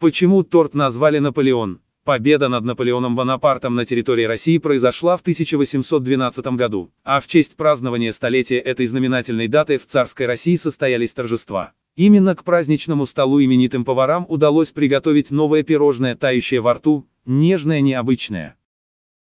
Почему торт назвали «Наполеон»? Победа над Наполеоном Бонапартом на территории России произошла в 1812 году, а в честь празднования столетия этой знаменательной даты в царской России состоялись торжества. Именно к праздничному столу именитым поварам удалось приготовить новое пирожное, тающее во рту, нежное необычное.